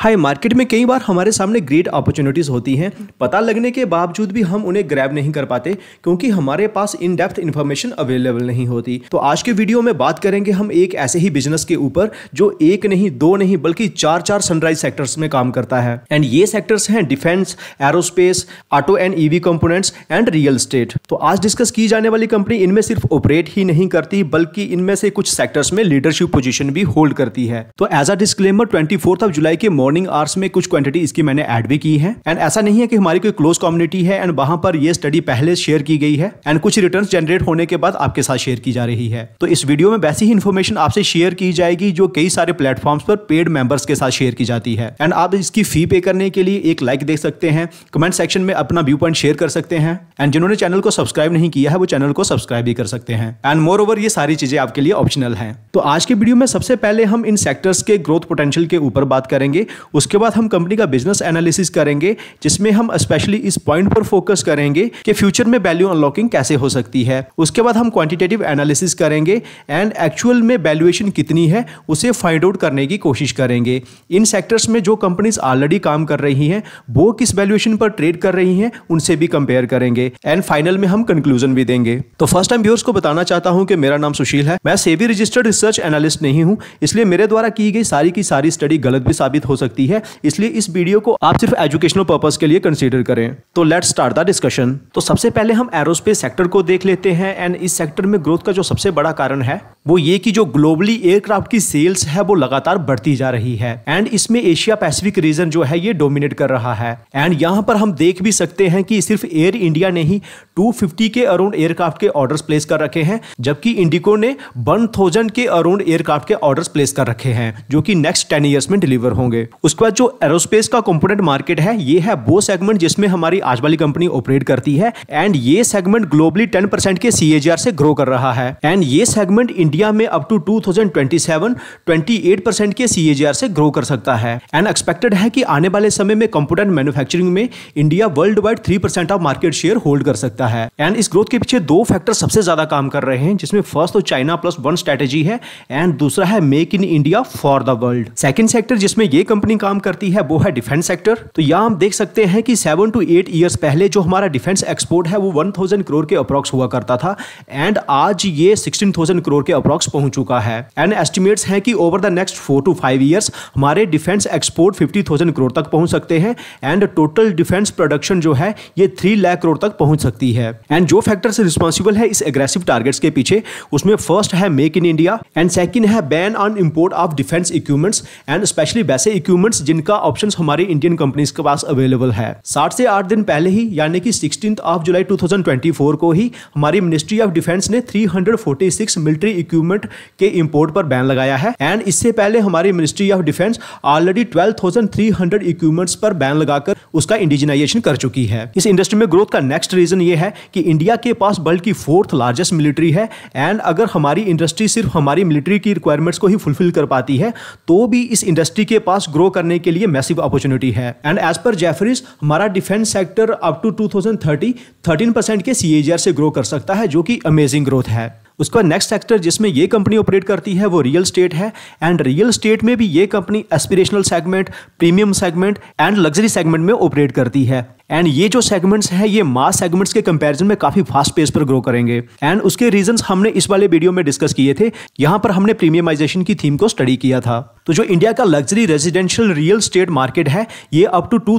हाय market में कई बार हमारे सामने ग्रेट अपॉर्चुनिटीज़ होती हैं पता लगने के बावजूद भी हम उन्हें ग्रैब नहीं कर पाते क्योंकि हमारे पास इन डेप्थ इन्फॉर्मेशन अवेलेबल नहीं होती तो आज के वीडियो में बात करेंगे हम एक ऐसे ही बिजनेस के ऊपर जो एक नहीं दो नहीं बल्कि चार चार सनराइज सेक्टर्स में काम करता है एंड ये सेक्टर्स हैं defence aerospace auto and EV components and real estate तो आज डिस्कस की जाने वाली कंपनी इनमें सिर्फ ऑपरेट ही नहीं करती बल्कि इनमें से कुछ सेक्टर्स में लीडरशिप पोजिशन भी होल्ड करती है तो as a disclaimer twenty of July के मॉर्निंग मॉर्निंग आवर्स में कुछ क्वांटिटी इसकी मैंने ऐड भी की है एंड ऐसा नहीं है कि हमारी कोई क्लोज कम्युनिटी है एंड वहां पर ये स्टडी पहले शेयर की गई है एंड कुछ रिटर्न जनरेट होने के बाद आपके साथ शेयर की जा रही है तो इस वीडियो में वैसी ही इन्फॉर्मेशन आपसे शेयर की जाएगी जो कई सारे प्लेटफॉर्म्स पर पेड मेंबर्स के साथ शेयर की जाती है एंड आप इसकी फी पे करने के लिए एक लाइक दे सकते हैं कमेंट सेक्शन में अपना व्यू पॉइंट शेयर कर सकते हैं एंड जिन्होंने चैनल को सब्सक्राइब नहीं किया है वो चैनल को सब्सक्राइब भी कर सकते हैं एंड मोर ओवर ये सारी चीजें आपके लिए ऑप्शनल है तो आज के वीडियो में सबसे पहले हम इन सेक्टर्स के ग्रोथ पोटेंशियल के ऊपर बात करेंगे उसके बाद हम कंपनी का बिजनेस एनालिसिस करेंगे जिसमें हम स्पेशली इस पॉइंट पर फोकस करेंगे कि फ्यूचर में वैल्यू अनलॉकिंग कैसे हो सकती है उसके बाद हम क्वांटिटेटिव एनालिसिस करेंगे एंड एक्चुअल में वैल्यूएशन कितनी है उसे फाइंड आउट करने की कोशिश करेंगे इन सेक्टर्स में जो कंपनीज ऑलरेडी काम कर रही हैं वो किस वैल्यूएशन पर ट्रेड कर रही हैं उनसे भी कंपेयर करेंगे एंड फाइनल में हम कंक्लूजन भी देंगे तो फर्स्ट टाइम व्यूअर्स को बताना चाहता हूं कि मेरा नाम सुशील है मैं सेबी रजिस्टर्ड रिसर्च एनालिस्ट नहीं हूं इसलिए मेरे द्वारा की गई सारी की सारी स्टडी गलत भी साबित हो सकती सकती है इसलिए इस वीडियो को आप सिर्फ एजुकेशनल पर्पज के लिए कंसिडर करें तो लेट स्टार्ट द डिस्कशन तो सबसे पहले हम एरोस्पेस सेक्टर को देख लेते हैं एंड इस सेक्टर में ग्रोथ का जो सबसे बड़ा कारण है वो ये कि जो ग्लोबली एयरक्राफ्ट की सेल्स है वो लगातार बढ़ती जा रही है एंड इसमें एशिया पैसिफिक रीजन जो है ये डोमिनेट कर रहा है एंड यहाँ पर हम देख भी सकते हैं कि सिर्फ एयर इंडिया ने ही 250 के अराउंड एयरक्राफ्ट के ऑर्डर्स प्लेस कर रखे हैं जबकि इंडिको ने 1000 के अराउंड एयरक्राफ्ट के ऑर्डर्स प्लेस कर रखे हैं जो कि नेक्स्ट टेन ईयर्स में डिलीवर होंगे उसके बाद जो एरोस्पेस का कंपोनेंट मार्केट है ये है वो सेगमेंट जिसमें हमारी आज वाली कंपनी ऑपरेट करती है एंड ये सेगमेंट ग्लोबली टेन परसेंट के सीएजीआर से ग्रो कर रहा है एंड ये सेगमेंट इंडिया में up to two thousand twenty seven twenty eight percent के सीएजीआर से ग्रो कर सकता है एंड एक्सपेक्टेड है कि आने वाले समय में कंपोनेंट मैन्युफैक्चरिंग में India world wide three percent of market share hold कर सकता है एंड इस ग्रोथ के पीछे दो फैक्टर सबसे ज्यादा काम कर रहे हैं जिसमें फर्स्ट तो चाइना प्लस वन स्ट्रेटेजी है एंड दूसरा है make in India for the world second sector जिसमें ये कंपनी कंपनी काम करती है वो है डिफेंस सेक्टर तो यहाँ हम देख सकते हैं कि सेवन टू एट ईयर्स पहले जो हमारा डिफेंस एक्सपोर्ट है वो वन थाउजेंड करोड़ के अप्रोक्स हुआ करता था एंड आज ये सिक्सटीन थाउजेंड करोड़ के अप्रोक्स पहुंच चुका है एंड एस्टिमेट्स हैं कि over the next four to five years हमारे defence export fifty thousand crore तक पहुंच सकते हैं एंड टोटल डिफेंस प्रोडक्शन जो है ये थ्री लाख करोड़ तक पहुंच सकती है एंड जो फैक्टर्स रिस्पॉन्सिबल है इस एग्रेसिव टारगेट्स के पीछे उसमें फर्स्ट है make in India and second है ban on import of defence equipments and specially वैसे इक्विपमेंट इंस्ट्रूमेंट्स जिनका ऑप्शंस हमारी इंडियन कंपनीज के पास अवेलेबल है साठ से आठ दिन पहले ही यानी कि सिक्सटीन ऑफ जुलाई 2024 को ही हमारी मिनिस्ट्री ऑफ डिफेंस ने 346 मिलिट्री इक्विपमेंट के इम्पोर्ट पर बैन लगाया है एंड इससे पहले हमारी ministry of defence already 12,300 equipments पर बैन लगाकर उसका इंडिजिनाइजेशन कर चुकी है इस इंडस्ट्री में ग्रोथ का नेक्स्ट रीजन ये है कि इंडिया के पास वर्ल्ड की फोर्थ लार्जेस्ट मिलिट्री है एंड अगर हमारी इंडस्ट्री सिर्फ हमारी मिलिट्री की रिक्वायरमेंट्स को ही फुलफिल कर पाती है तो भी इस इंडस्ट्री के पास ग्रो करने के लिए मैसिव अपॉर्चुनिटी है एंड एज पर जेफरीज हमारा डिफेंस सेक्टर अप टू 2030 13% के सी से ग्रो कर सकता है जो कि अमेजिंग ग्रोथ है उसका नेक्स्ट सेक्टर जिसमें ये कंपनी ऑपरेट करती है वो रियल स्टेट है एंड रियल स्टेट में भी ये company aspirational segment premium segment and luxury segment में ऑपरेट करती है एंड ये जो सेगमेंट्स हैं ये मास सेगमेंट्स के कंपैरिजन में काफी फास्ट पेस पर ग्रो करेंगे एंड उसके रीजंस हमने इस वाले वीडियो में डिस्कस किए थे यहां पर हमने प्रीमियमाइजेशन की थीम को स्टडी किया था तो जो इंडिया का luxury residential real estate market है ये up to two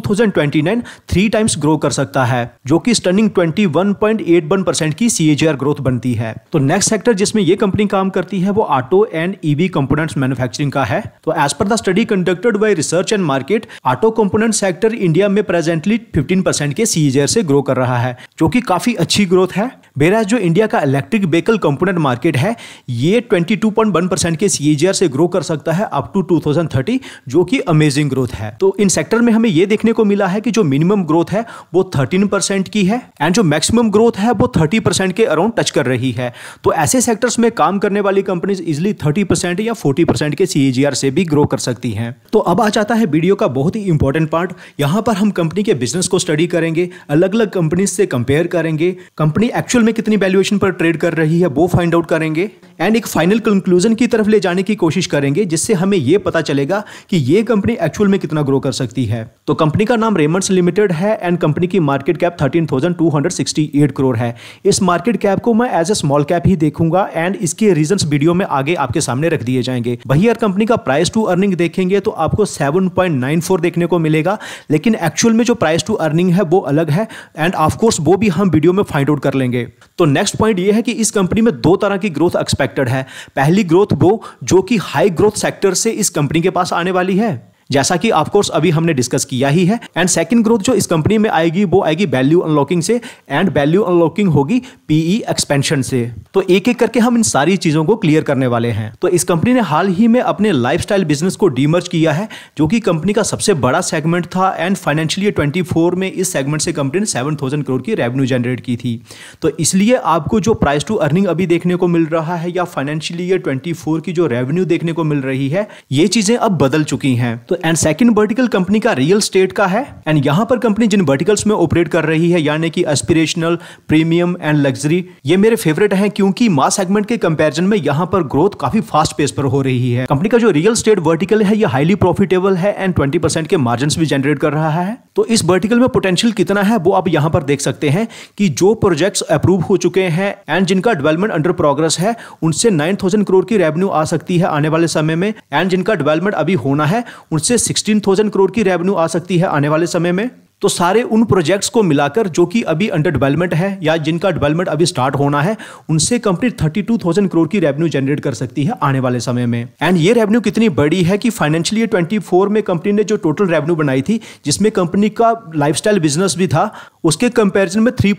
three times grow कर सकता है जो की स्टर्निंग ट्वेंटी की सीएजीआर ग्रोथ बनती है तो नेक्स्ट सेक्टर जिसमें ये कंपनी काम करती है वो auto and EV components manufacturing का है तो as per the study conducted by research and market auto component sector India में प्रेजेंटली फिफ्टीन परसेंट के सीजर से ग्रो कर रहा है जो कि काफी अच्छी ग्रोथ है बेराज जो इंडिया का इलेक्ट्रिक व्हीकल कंपोनेंट मार्केट है ये 22.1 परसेंट के सी से ग्रो कर सकता है अप टू 2030 जो कि अमेजिंग ग्रोथ है तो इन सेक्टर में हमें ये देखने को मिला है कि जो मिनिमम ग्रोथ है वो 13 परसेंट की है एंड जो मैक्सिमम ग्रोथ है वो 30 परसेंट के अराउंड टच कर रही है तो ऐसे सेक्टर्स में काम करने वाली कंपनीज इजिली थर्टी परसेंट या फोर्टी परसेंट के सी से भी ग्रो कर सकती है तो अब आ जाता है वीडियो का बहुत ही इंपॉर्टेंट पार्ट यहाँ पर हम कंपनी के बिजनेस को स्टडी करेंगे अलग अलग कंपनीज से कंपेयर करेंगे कंपनी एक्चुअल में कितनी वैल्यूएशन पर ट्रेड कर रही है वो फाइंड आउट करेंगे एंड एक फाइनल कंक्लूजन की तरफ ले जाने की कोशिश करेंगे जिससे हमें ये पता चलेगा कि ये कंपनी एक्चुअल में कितना ग्रो कर सकती है तो कंपनी का नाम रेमंड्स लिमिटेड है एंड कंपनी की मार्केट कैप थर्टीन करोड़ है इस मार्केट कैप को मैं एज ए स्मॉल कैप ही देखूंगा एंड इसके रीजन वीडियो में आगे आपके सामने रख दिए जाएंगे वही यार कंपनी का प्राइस टू अर्निंग देखेंगे तो आपको सेवन देखने को मिलेगा लेकिन एक्चुअल में जो प्राइस टू अर्निंग है वो अलग है एंड ऑफकोर्स वो भी हम वीडियो में फाइंड आउट कर लेंगे तो नेक्स्ट पॉइंट ये है कि इस कंपनी में दो तरह की ग्रोथ एक्सपेक्टेड है पहली ग्रोथ वो जो कि हाई ग्रोथ सेक्टर से इस कंपनी के पास आने वाली है जैसा कि ऑफकोर्स अभी हमने डिस्कस किया ही है एंड सेकंड ग्रोथ जो इस कंपनी में आएगी वो आएगी वैल्यू अनलॉकिंग से एंड वैल्यू अनलॉकिंग होगी पीई एक्सपेंशन e से तो एक एक करके हम इन सारी चीजों को क्लियर करने वाले हैं तो इस कंपनी ने हाल ही में अपने लाइफ बिजनेस को डीमर्ज किया है जो कि कंपनी का सबसे बड़ा सेगमेंट था एंड फाइनेंशियल ट्वेंटी में इस सेगमेंट से कंपनी ने सेवन करोड़ की रेवेन्यू जनरेट की थी तो इसलिए आपको जो प्राइस टू अर्निंग अभी देखने को मिल रहा है या फाइनेंशियल ईयर ट्वेंटी की जो रेवेन्यू देखने को मिल रही है ये चीजें अब बदल चुकी हैं तो एंड सेकंड वर्टिकल कंपनी का रियल स्टेट का है एंड यहाँ पर कंपनी जिन वर्टिकल्स में ऑपरेट कर रही है यानी कि एस्पिरेशनल प्रीमियम एंड लग्जरी ये मेरे फेवरेट हैं क्योंकि मास सेगमेंट के कंपैरिजन में यहाँ पर ग्रोथ काफी फास्ट पेस पर हो रही है कंपनी का जो रियल स्टेट वर्टिकल है ये हाईली प्रॉफिटेबल है एंड ट्वेंटी के मार्जिन भी जनरेट कर रहा है तो इस वर्टिकल में पोटेंशियल कितना है वो आप यहाँ पर देख सकते हैं कि जो प्रोजेक्ट्स अप्रूव हो चुके हैं एंड जिनका डेवलपमेंट अंडर प्रोग्रेस है उनसे नाइन करोड़ की रेवेन्यू आ सकती है आने वाले समय में एंड जिनका डेवलपमेंट अभी होना है उनसे से थाउजेंड करोड़ की रेवेन्यू आ सकती है आने वाले समय में तो सारे उन प्रोजेक्ट्स को मिलाकर जो कि अभी अंडर डेवलपमेंट है या जिनका डेवलपमेंट अभी स्टार्ट होना है उनसे company thirty two thousand crore की रेवेन्यू जनरेट कर सकती है आने वाले समय में एंड ये रेवेन्यू कितनी बड़ी है कि फाइनेंशियली ट्वेंटी फोर में कंपनी ने जो टोटल रेवेन्यू बनाई थी जिसमें कंपनी का लाइफ बिजनेस भी था उसके कंपेरिजन में थ्री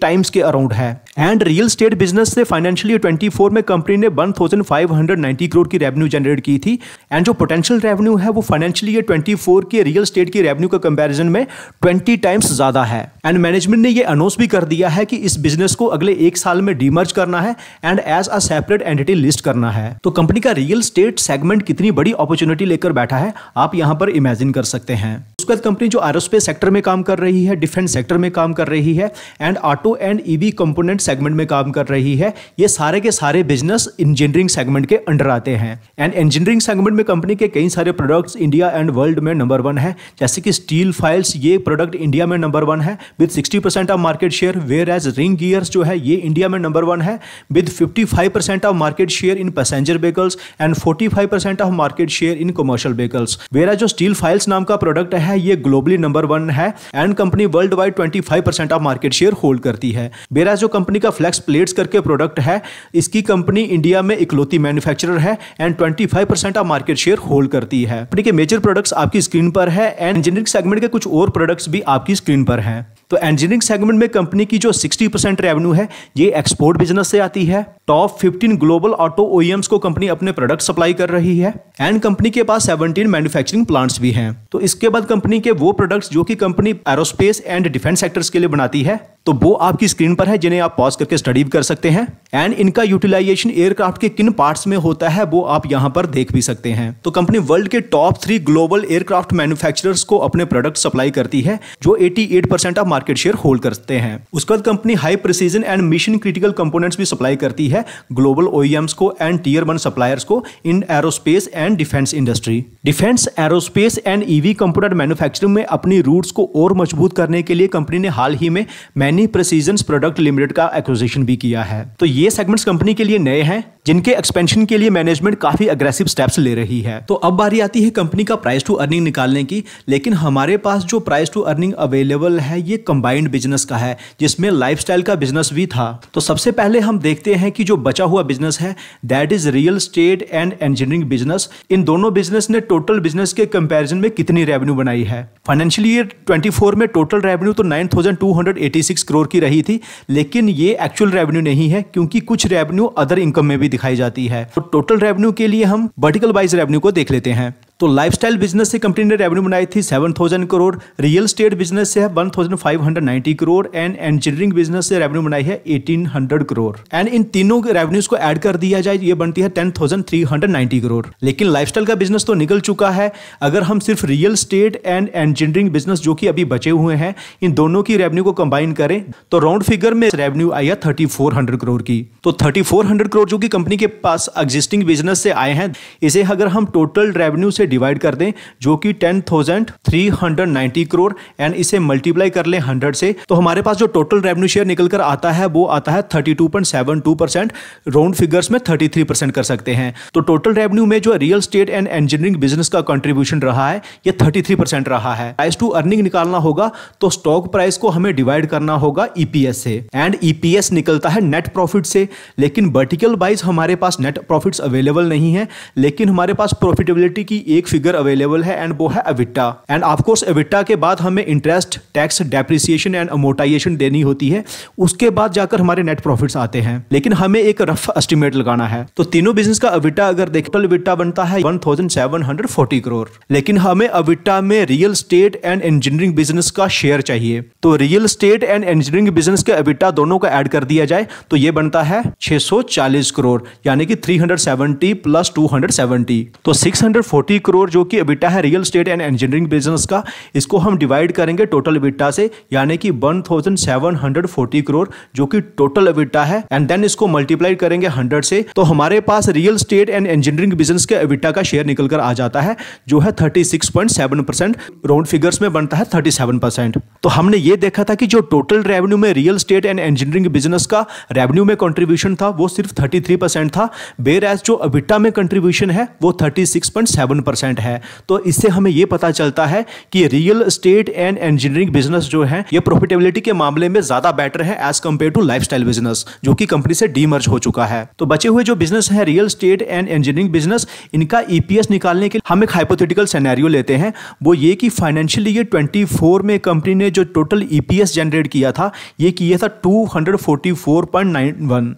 टाइम्स के अराउंड है एंड रियल स्टेट बिजनेस से फाइनेंशियल ट्वेंटी फोर में कंपनी ने वन करोड़ की रेवेन्यू जनरेट की थी एंड जो पोटेंशियल रेवेन्यू है वो फाइनेंशियल ट्वेंटी फोर के रियल स्टेट की रेवेन्यू का कंपेरिजन में ट्वेंटी टाइम्स ज्यादा है एंड मैनेजमेंट ने यह अनाउंस भी कर दिया है कि इस बिजनेस को अगले एक साल में डीमर्ज करना है and as a separate entity list करना है तो कंपनी का रियल स्टेट सेगमेंट कितनी बड़ी अपॉर्चुनिटी लेकर बैठा है आप यहां पर इमेजिन कर सकते हैं उसके बाद कंपनी जो एरोस्पेस सेक्टर में काम कर रही है डिफेंस सेक्टर में काम कर रही है and auto and EV component segment में काम कर रही है ये सारे के सारे बिजनेस इंजीनियरिंग सेगमेंट के अंडर आते हैं एंड इंजीनियरिंग सेगमेंट में कंपनी के कई सारे प्रोडक्ट्स इंडिया एंड वर्ल्ड में नंबर वन है जैसे कि स्टील फाइल्स ये प्रोडक्ट इंडिया में नंबर वन है with sixty percent of market share whereas ring gears जो है ये इंडिया में नंबर वन है with fifty five percent of market share in passenger vehicles and forty five percent of market share in commercial vehicles वेरा जो steel files नाम का product है है ये ग्लोबली नंबर वन है and company world wide twenty five percent of market share hold करती है बेराज जो कंपनी का फ्लैक्स प्लेट्स करके प्रोडक्ट है इसकी कंपनी इंडिया में इकलौती मैन्युफैक्चरर है and twenty five percent of market share hold करती है कंपनी के मेजर प्रोडक्ट्स आपकी स्क्रीन पर है एंड इंजीनियरिंग सेगमेंट के कुछ और प्रोडक्ट्स भी आपकी स्क्रीन पर है तो इंजीनियरिंग सेगमेंट में कंपनी की जो 60 परसेंट रेवेन्यू है ये एक्सपोर्ट बिजनेस से आती है टॉप 15 ग्लोबल ऑटो ओईएम्स को कंपनी अपने प्रोडक्ट सप्लाई कर रही है एंड कंपनी के पास 17 मैन्युफैक्चरिंग प्लांट्स भी हैं तो इसके बाद कंपनी के वो प्रोडक्ट्स जो कि company aerospace and defence sectors के लिए बनाती है तो वो आपकी स्क्रीन पर है जिन्हें आप पॉज करके स्टडी कर सकते हैं एंड इनका यूटिलाइजेशन एयरक्राफ्ट के किन पार्ट्स में होता है वो आप यहाँ पर देख भी सकते हैं तो कंपनी वर्ल्ड के top three global aircraft manufacturers को अपने प्रोडक्ट सप्लाई करती है जो 88 percent of market share hold करते हैं उसके बाद company high precision and mission critical components भी सप्लाई करती है ग्लोबल ओईएम्स e को एंड टीयर वन सप्लायर्स को in aerospace and defence industry defence aerospace and EV component manufacturing में अपनी रूट्स को और मजबूत करने के लिए कंपनी ने हाल ही में मैनी प्रिसीजन प्रोडक्ट लिमिटेड का एक्विजिशन भी किया है तो ये सेगमेंट्स कंपनी के लिए नए हैं जिनके एक्सपेंशन के लिए मैनेजमेंट काफी अग्रेसिव स्टेप्स ले रही है तो अब बारी आती है कंपनी का प्राइस टू अर्निंग निकालने की लेकिन हमारे पास जो प्राइस टू अर्निंग अवेलेबल है ये कंबाइंड बिजनेस का है जिसमें लाइफ का बिजनेस भी था तो सबसे पहले हम देखते हैं कि जो बचा हुआ बिजनेस है that is real estate and engineering business इन दोनों बिजनेस ने टोटल बिजनेस के कंपेरिजन में कितनी रेवेन्यू बनाई है फाइनेंशियल ईयर ट्वेंटी में टोटल रेवेन्यू तो सिक्स करोड़ की रही थी लेकिन ये एक्चुअल रेवेन्यू नहीं है क्योंकि कुछ रेवेन्यू अदर इनकम में भी दिखाई जाती है तो टोटल रेवेन्यू के लिए हम वर्टिकल वाइज रेवेन्यू को देख लेते हैं तो लाइफस्टाइल बिजनेस से कंपनी ने रेवेन्यू बनाई थी 7000 करोड़ रियल स्टेट बिजनेस से है 1590 करोड़ एंड इंजीनियरिंग बिजनेस से रेवेन्यू बनाई है 1800 करोड़ एंड इन तीनों रेवेन्यूज को ऐड कर दिया जाए ये बनती है 10390 करोड़ लेकिन स्टाइल का बिजनेस तो निकल चुका है अगर हम सिर्फ real estate and engineering business जो कि अभी बचे हुए हैं इन दोनों की रेवेन्यू को कंबाइन करें तो राउंड फिगर में रेवेन्यू आई है थर्टी करोड़ की तो थर्टी करोड़ जो कि कंपनी के पास एग्जिस्टिंग बिजनेस से आए हैं इसे अगर हम टोटल रेवेन्यू से डिवाइड कर दें जो कि ten thousand three hundred ninety crore and इसे मल्टीप्लाई कर लें हंड्रेड से तो हमारे पास जो टोटल रेवेन्यू शेयर निकल कर आता है वो आता है thirty two point seven two percent round figures में थर्टी थ्री परसेंट कर सकते हैं तो टोटल रेवेन्यू में जो real estate and engineering business का कंट्रीब्यूशन रहा है ये थर्टी थ्री परसेंट रहा है प्राइस टू अर्निंग निकालना होगा तो स्टॉक प्राइस को हमें डिवाइड करना होगा ईपीएस e से एंड ईपीएस e निकलता है नेट प्रॉफिट से लेकिन वर्टिकल वाइज हमारे पास नेट प्रॉफिट अवेलेबल नहीं है लेकिन हमारे पास प्रॉफिटेबिलिटी की एक फिगर अवेलेबल है एंड वो है अविटा एंड ऑफकोर्स अविटा के बाद हमें interest tax depreciation and amortisation देनी होती है उसके बाद जाकर हमारे नेट प्रॉफिट्स आते हैं लेकिन हमें एक रफ एस्टिमेट लगाना है तो तीनों बिजनेस का अविटा अगर देखें टोटल तो अविटा बनता है 1740 करोड़ लेकिन हमें अविटा में real estate and engineering business का शेयर चाहिए तो real estate and engineering business के अविटा दोनों का एड कर दिया जाए तो ये बनता है 640 करोड़ यानी कि 370 प्लस 270 तो 640 करोड़ जो कि अबिटा है real estate and engineering business का इसको हम डिवाइड करेंगे टोटल अबिटा से यानी कि one thousand seven hundred forty crore जो कि टोटल अबिटा है एंड देन इसको मल्टीप्लाई करेंगे हंड्रेड से तो हमारे पास real estate and engineering business के अबिटा का शेयर निकल कर आ जाता है जो है thirty six point seven percent round figures में बनता है थर्टी सेवन परसेंट तो हमने ये देखा था कि जो टोटल रेवेन्यू में real estate and engineering business का रेवेन्यू में कॉन्ट्रीब्यूशन था वो सिर्फ थर्टी थ्री परसेंट था बेर एज जो अबिटा में कंट्रीब्यूशन है वो thirty six point seven percent percent है तो इससे हमें यह पता चलता है कि real estate and engineering business जो है यह प्रॉफिटेबिलिटी के मामले में ज्यादा बेटर है as compare to life business जो कि कंपनी से डीमर्ज हो चुका है तो बचे हुए जो बिजनेस है real estate and engineering business इनका ईपीएस e निकालने के हम एक हाइपोथेटिकल सैनैरियो लेते हैं वो ये कि फाइनेंशियल ईयर ट्वेंटी में कंपनी ने जो टोटल ईपीएस जनरेट किया था ये किया था टू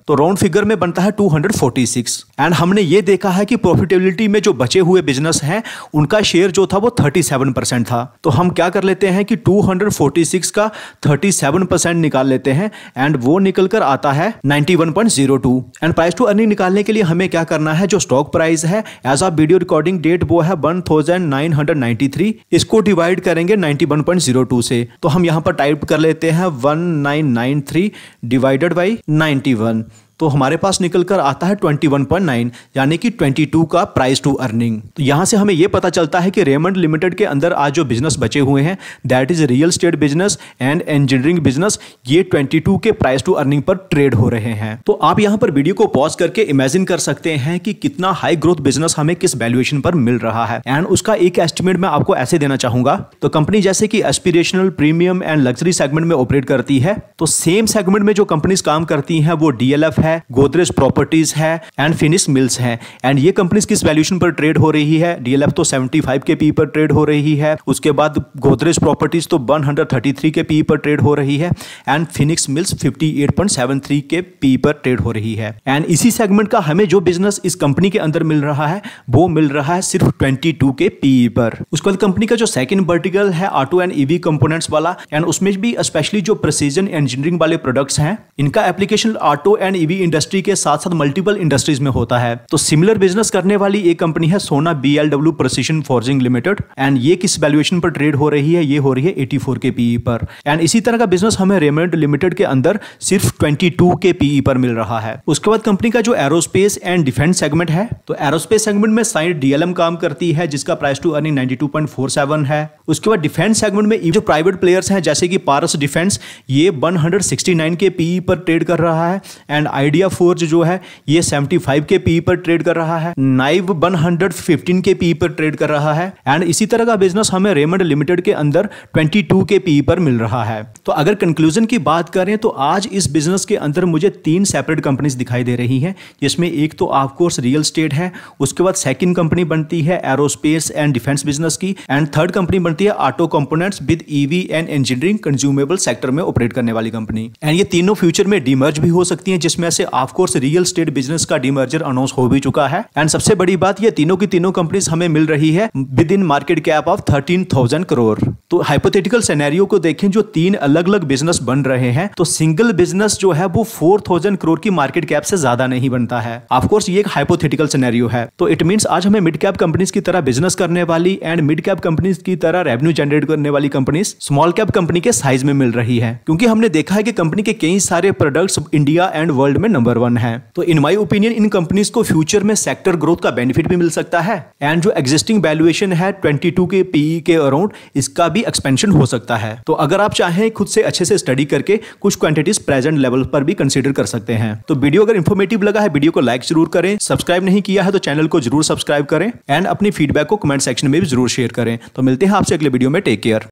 तो राउंड फिगर में बनता है 246 एंड हमने ये देखा है कि प्रॉफिटेबिलिटी में जो बचे हुए बिजनेस शेयर्स हैं उनका शेयर जो था वो 37 परसेंट था तो हम क्या कर लेते हैं कि 246 का 37 परसेंट निकाल लेते हैं एंड वो निकल कर आता है 91.02 एंड प्राइस टू अर्निंग निकालने के लिए हमें क्या करना है जो स्टॉक प्राइस है as of video recording date वो है 1993 इसको डिवाइड करेंगे 91.02 से तो हम यहाँ पर टाइप कर लेते हैं 1993 डिवाइडेड बाई 91 तो हमारे पास निकल कर आता है 21.9 यानी कि 22 का प्राइस टू अर्निंग तो यहां से हमें ये पता चलता है कि रेमंड लिमिटेड के अंदर आज जो बिजनेस बचे हुए हैं that is real state business and engineering business ये 22 के प्राइस टू अर्निंग पर ट्रेड हो रहे हैं तो आप यहाँ पर वीडियो को पॉज करके इमेजिन कर सकते हैं कि कितना हाई ग्रोथ बिजनेस हमें किस वैल्यूएशन पर मिल रहा है एंड उसका एक एस्टिमेट मैं आपको ऐसे देना चाहूंगा तो कंपनी जैसे कि aspirational premium and luxury segment में ऑपरेट करती है तो सेम सेगमेंट में जो कंपनीज काम करती हैं वो डीएलएफ है है गोदरेज प्रॉपर्टीज है एंड फिनिश मिल्स है एंड ये कंपनीज किस वैल्यूशन पर ट्रेड हो रही है डीएलएफ तो 75 के पी पर ट्रेड हो रही है उसके बाद गोदरेज प्रॉपर्टीज तो 133 के पी पर ट्रेड हो रही है एंड फिनिक्स मिल्स 58.73 के पी पर ट्रेड हो रही है एंड इसी सेगमेंट का हमें जो बिजनेस इस कंपनी के अंदर मिल रहा है वो मिल रहा है सिर्फ 22 के पी पर उसके बाद कंपनी का जो सेकंड वर्टिकल है ऑटो एंड ईवी कंपोनेंट्स वाला एंड उसमें भी स्पेशली जो प्रिसीजन इंजीनियरिंग वाले प्रोडक्ट्स हैं इनका application auto and EV dairy industry के साथ साथ मल्टीपल इंडस्ट्रीज में होता है तो सिमिलर बिजनेस करने वाली एक कंपनी है Sona B L W precision forging limited and ये किस वैल्यूएशन पर ट्रेड हो रही है ये हो रही है एटी फोर के पीई e पर एंड इसी तरह का बिजनेस हमें रेमंड लिमिटेड के अंदर सिर्फ ट्वेंटी टू के पीई e पर मिल रहा है उसके बाद कंपनी का जो एरोस्पेस एंड डिफेंस सेगमेंट है तो एरोस्पेस सेगमेंट में साइड डीएलएम काम करती है जिसका प्राइस टू अर्निंग 92.47 है उसके बाद डिफेंस सेगमेंट में जो प्राइवेट प्लेयर्स हैं जैसे कि पारस डिफेंस ये 169 के पीई e पर ट्रेड कर रहा है एंड आइडिया फोर्ज जो है ये 75 के पी e पर ट्रेड कर रहा है नाइव 115 के पी e पर ट्रेड कर रहा है एंड इसी तरह का बिजनेस हमें रेमंड लिमिटेड के अंदर 22 के पी e पर मिल रहा है तो अगर कंक्लूजन की बात करें तो आज इस बिजनेस के अंदर मुझे तीन सेपरेट कंपनीज दिखाई दे रही हैं जिसमें एक तो ऑफकोर्स रियल स्टेट है उसके बाद सेकेंड कंपनी बनती है एरोस्पेस एंड डिफेंस बिजनेस की एंड थर्ड कंपनी बनती है auto components with EV and engineering consumable sector में ऑपरेट करने वाली कंपनी एंड ये तीनों फ्यूचर में डिमर्ज भी हो सकती है जिसमें तरह से ऑफकोर्स रियल स्टेट बिजनेस का डिमर्जर अनाउंस हो भी चुका है एंड सबसे बड़ी बात ये तीनों की तीनों कंपनीज हमें मिल रही है within market cap of thirteen thousand crore तो हाइपोथेटिकल सेनेरियो को देखें जो तीन अलग अलग बिजनेस बन रहे हैं तो सिंगल बिजनेस जो है वो फोर थाउजेंड करोड़ की मार्केट कैप से ज्यादा नहीं बनता है ऑफकोर्स ये एक हाइपोथेटिकल सेनेरियो है तो इट मीन आज हमें मिड कैप कंपनीज की तरह बिजनेस करने वाली एंड मिड कैप कंपनीज की तरह रेवेन्यू जनरेट करने वाली कंपनीज स्मॉल कैप कंपनी के साइज में मिल रही है क्योंकि हमने देखा है कि कंपनी के कई सारे प्रोडक्ट्स इंडिया एंड वर्ल्ड में नंबर वन है तो इन माई ओपिनियन इन कंपनीज को फ्यूचर में सेक्टर ग्रोथ का बेनिफिट भी मिल सकता है एंड जो एग्जिस्टिंग वैल्यूएशन है ट्वेंटी के पीई e के अराउंड इसका भी एक्सपेंशन हो सकता है तो अगर आप चाहें खुद से अच्छे से स्टडी करके कुछ क्वांटिटीज प्रेजेंट लेवल पर भी कंसिडर कर सकते हैं तो वीडियो अगर इन्फॉर्मेटिव लगा है वीडियो को लाइक जरूर करें सब्सक्राइब नहीं किया है तो चैनल को जरूर सब्सक्राइब करें एंड अपनी फीडबैक को कमेंट सेक्शन में भी जरूर शेयर करें तो मिलते हैं आपसे अगले वीडियो में टेक केयर